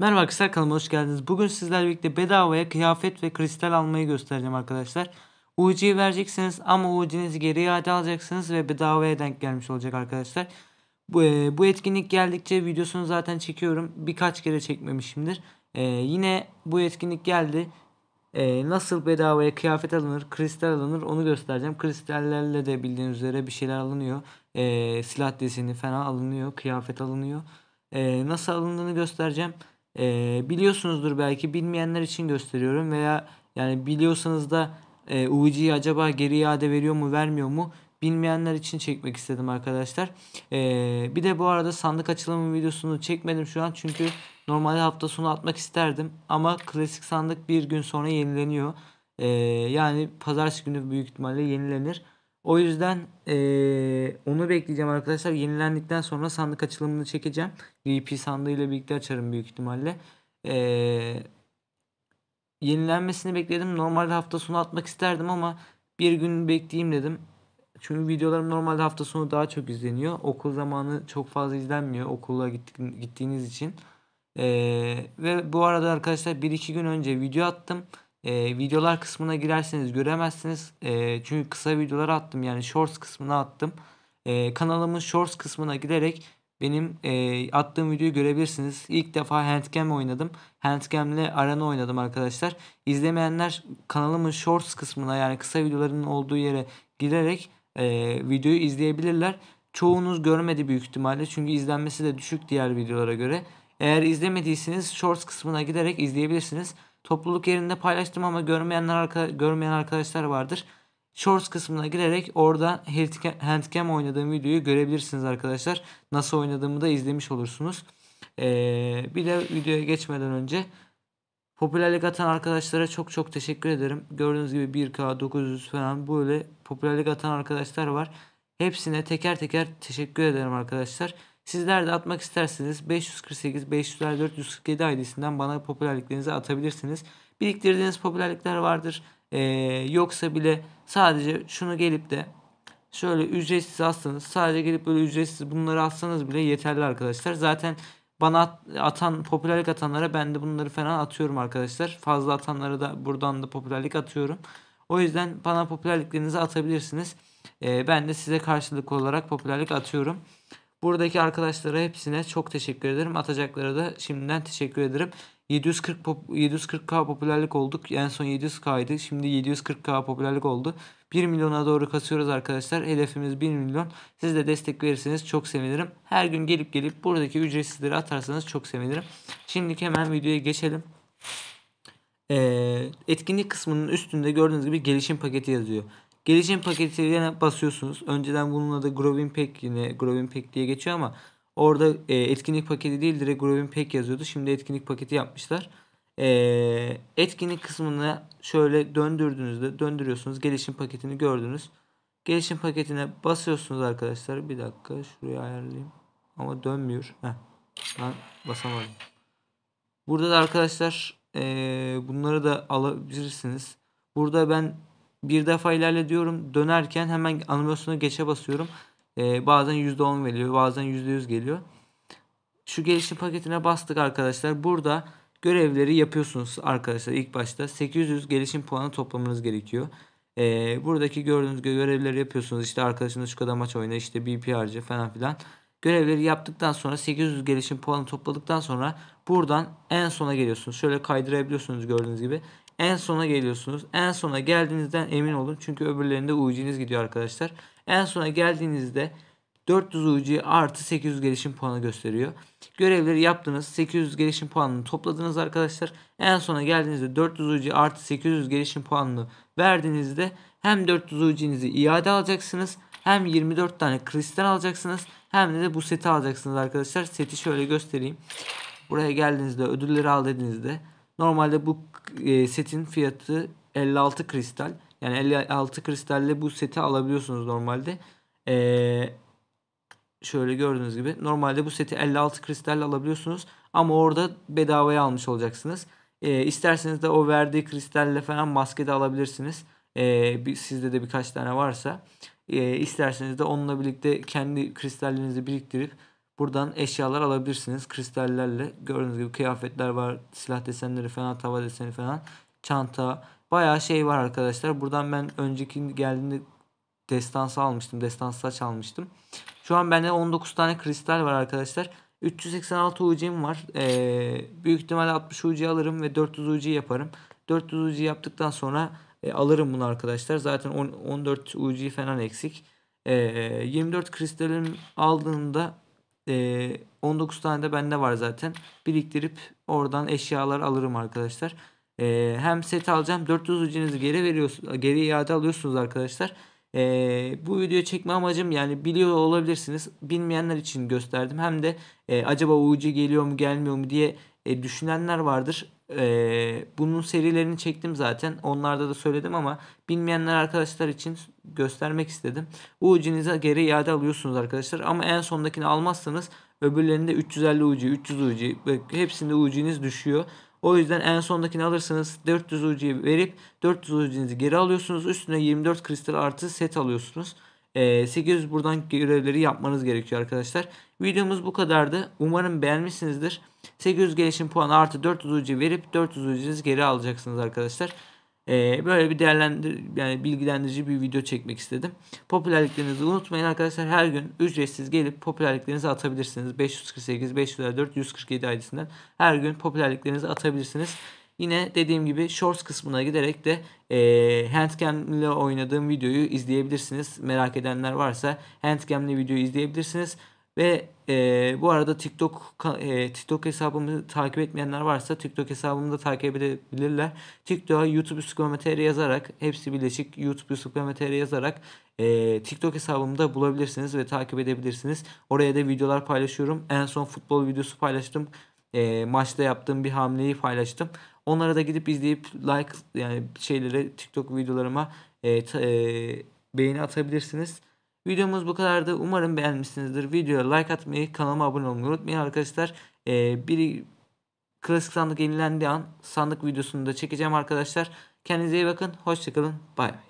Merhaba arkadaşlar kanalıma hoş geldiniz. Bugün sizlerle birlikte bedavaya kıyafet ve kristal almayı göstereceğim arkadaşlar. UC'yi vereceksiniz ama UC'nizi geri iade alacaksınız ve bedavaya denk gelmiş olacak arkadaşlar. Bu, e, bu etkinlik geldikçe videosunu zaten çekiyorum. Birkaç kere çekmemişimdir. E, yine bu etkinlik geldi. E, nasıl bedavaya kıyafet alınır, kristal alınır onu göstereceğim. Kristallerle de bildiğiniz üzere bir şeyler alınıyor. E, silah deseni falan alınıyor, kıyafet alınıyor. E, nasıl alındığını göstereceğim. E, biliyorsunuzdur belki bilmeyenler için gösteriyorum veya yani biliyorsanız da e, UG'yi acaba geri iade veriyor mu vermiyor mu bilmeyenler için çekmek istedim arkadaşlar. Ee, bir de bu arada sandık açılımı videosunu çekmedim şu an çünkü normalde hafta sonu atmak isterdim ama klasik sandık bir gün sonra yenileniyor. Ee, yani pazartesi günü büyük ihtimalle yenilenir. O yüzden ee, onu bekleyeceğim arkadaşlar. Yenilendikten sonra sandık açılımını çekeceğim. VP sandığıyla birlikte açarım büyük ihtimalle. Eee yenilenmesini bekledim. Normalde hafta sonu atmak isterdim ama bir gün bekleyeyim dedim. Çünkü videolarım normalde hafta sonu daha çok izleniyor. Okul zamanı çok fazla izlenmiyor okula gittiğiniz için. Ee, ve bu arada arkadaşlar 1-2 gün önce video attım e, videolar kısmına girerseniz göremezsiniz. E, çünkü kısa videolar attım yani shorts kısmına attım. E, kanalımın shorts kısmına giderek benim e, attığım videoyu görebilirsiniz. İlk defa handcam oynadım. Handcam ile arena oynadım arkadaşlar. İzlemeyenler kanalımın shorts kısmına yani kısa videoların olduğu yere girerek e, videoyu izleyebilirler. Çoğunuz görmedi büyük ihtimalle çünkü izlenmesi de düşük diğer videolara göre. Eğer izlemediyseniz shorts kısmına giderek izleyebilirsiniz. Topluluk yerinde paylaştım ama görmeyenler arka, görmeyen arkadaşlar vardır. Shorts kısmına girerek orada handcam oynadığım videoyu görebilirsiniz arkadaşlar. Nasıl oynadığımı da izlemiş olursunuz. Ee, bir de videoya geçmeden önce popülerlik atan arkadaşlara çok çok teşekkür ederim. Gördüğünüz gibi 1K, 900 falan böyle popülerlik atan arkadaşlar var. Hepsine teker teker teşekkür ederim arkadaşlar. Sizler de atmak isterseniz 548 500'ler 447 adresinden bana popülerliklerinizi atabilirsiniz. Biriktirdiğiniz popülerlikler vardır. Ee, yoksa bile sadece şunu gelip de şöyle ücretsiz atsanız sadece gelip böyle ücretsiz bunları atsanız bile yeterli arkadaşlar. Zaten bana at, atan popülerlik atanlara ben de bunları falan atıyorum arkadaşlar. Fazla atanlara da buradan da popülerlik atıyorum. O yüzden bana popülerliklerinizi atabilirsiniz. Ee, ben de size karşılık olarak popülerlik atıyorum. Buradaki arkadaşlara hepsine çok teşekkür ederim. Atacaklara da şimdiden teşekkür ederim. 740 pop, 740k popülerlik olduk. En son 700k'ydı. Şimdi 740k popülerlik oldu. 1 milyona doğru kasıyoruz arkadaşlar. Hedefimiz 1 milyon. Siz de destek verirseniz çok sevinirim. Her gün gelip gelip buradaki ücretsizleri atarsanız çok sevinirim. Şimdilik hemen videoya geçelim. Ee, etkinlik kısmının üstünde gördüğünüz gibi gelişim paketi yazıyor. Gelişim paketine basıyorsunuz. Önceden bununla da Grovin Pack yine Grovin Pack diye geçiyor ama orada e, etkinlik paketi değil direkt Grovin Pack yazıyordu. Şimdi etkinlik paketi yapmışlar. E, etkinlik kısmını şöyle döndürdüğünüzde döndürüyorsunuz. Gelişim paketini gördünüz. Gelişim paketine basıyorsunuz arkadaşlar. Bir dakika şurayı ayarlayayım. Ama dönmüyor. Heh. Ben basamadım. Burada da arkadaşlar e, bunları da alabilirsiniz. Burada ben bir defa ilerle diyorum. Dönerken hemen animasyona geçe basıyorum. Ee, bazen %10 veriyor. Bazen %100 geliyor. Şu gelişim paketine bastık arkadaşlar. Burada görevleri yapıyorsunuz arkadaşlar ilk başta. 800 gelişim puanı toplamanız gerekiyor. Ee, buradaki gördüğünüz görevleri yapıyorsunuz. İşte arkadaşınız şu kadar maç oyna işte BP harca falan filan. Görevleri yaptıktan sonra 800 gelişim puanı topladıktan sonra buradan en sona geliyorsunuz. Şöyle kaydırabiliyorsunuz gördüğünüz gibi. En sona geliyorsunuz. En sona geldiğinizden emin olun. Çünkü öbürlerinde UC'niz gidiyor arkadaşlar. En sona geldiğinizde 400 UC artı 800 gelişim puanı gösteriyor. Görevleri yaptınız. 800 gelişim puanını topladınız arkadaşlar. En sona geldiğinizde 400 UC artı 800 gelişim puanını verdiğinizde hem 400 UC'nizi iade alacaksınız. Hem 24 tane kristal alacaksınız. Hem de, de bu seti alacaksınız arkadaşlar. Seti şöyle göstereyim. Buraya geldiğinizde ödülleri al dediğinizde Normalde bu e, setin fiyatı 56 kristal. Yani 56 kristalle bu seti alabiliyorsunuz normalde. Ee, şöyle gördüğünüz gibi normalde bu seti 56 kristalle alabiliyorsunuz. Ama orada bedavaya almış olacaksınız. Ee, isterseniz de o verdiği kristalle falan maske de alabilirsiniz. Ee, sizde de birkaç tane varsa. Ee, isterseniz de onunla birlikte kendi kristallerinizi biriktirip Buradan eşyalar alabilirsiniz. Kristallerle. Gördüğünüz gibi kıyafetler var. Silah desenleri falan. Tava deseni falan. Çanta. Bayağı şey var arkadaşlar. Buradan ben önceki geldiğinde destansı almıştım. Destansı saç almıştım. Şu an bende 19 tane kristal var arkadaşlar. 386 UC'm var. Ee, büyük ihtimalle 60 UC alırım ve 400 UC yaparım. 400 UC yaptıktan sonra e, alırım bunu arkadaşlar. Zaten 10, 14 UC falan eksik. Ee, e, 24 kristalim aldığında 19 ee, tane de bende var zaten. Biriktirip oradan eşyalar alırım arkadaşlar. Ee, hem set alacağım 400 ucunuzu geri veriyorsunuz, geri iade alıyorsunuz arkadaşlar. Ee, bu video çekme amacım yani biliyor olabilirsiniz. Bilmeyenler için gösterdim. Hem de e, acaba ucu geliyor mu gelmiyor mu diye e, düşünenler vardır. Ee, bunun serilerini çektim zaten. Onlarda da söyledim ama bilmeyenler arkadaşlar için göstermek istedim. Ucinize geri iade alıyorsunuz arkadaşlar. Ama en sondakini almazsanız öbürlerinde 350 ucu, 300 ucu hepsinde ucunuz düşüyor. O yüzden en sondakini alırsanız 400 ucuyu verip 400 ucunuzu geri alıyorsunuz. Üstüne 24 kristal artı set alıyorsunuz. 800 ee, buradan görevleri yapmanız gerekiyor arkadaşlar. Videomuz bu kadardı. Umarım beğenmişsinizdir. 800 gelişim puanı artı 400 ucu verip 400 ucunuzu geri alacaksınız arkadaşlar. Ee, böyle bir değerlendir yani bilgilendirici bir video çekmek istedim. Popülerliklerinizi unutmayın arkadaşlar. Her gün ücretsiz gelip popülerliklerinizi atabilirsiniz. 548, 504, 147 adresinden her gün popülerliklerinizi atabilirsiniz. Yine dediğim gibi shorts kısmına giderek de e, Handcam ile oynadığım videoyu izleyebilirsiniz. Merak edenler varsa Handcam ile videoyu izleyebilirsiniz. Ve e, bu arada TikTok e, TikTok hesabımı takip etmeyenler varsa TikTok hesabımı da takip edebilirler. TikTok'a YouTube Psikometri yazarak hepsi birleşik YouTube Psikometri yazarak e, TikTok hesabımı da bulabilirsiniz ve takip edebilirsiniz. Oraya da videolar paylaşıyorum. En son futbol videosu paylaştım. E, maçta yaptığım bir hamleyi paylaştım. Onlara da gidip izleyip like yani şeylere TikTok videolarıma e, ta, e, beğeni atabilirsiniz. Videomuz bu kadardı. Umarım beğenmişsinizdir. Videoya like atmayı, kanalıma abone olmayı unutmayın arkadaşlar. E, biri klasik sandık yenilendiği an sandık videosunu da çekeceğim arkadaşlar. Kendinize iyi bakın. Hoşçakalın. Bay bay.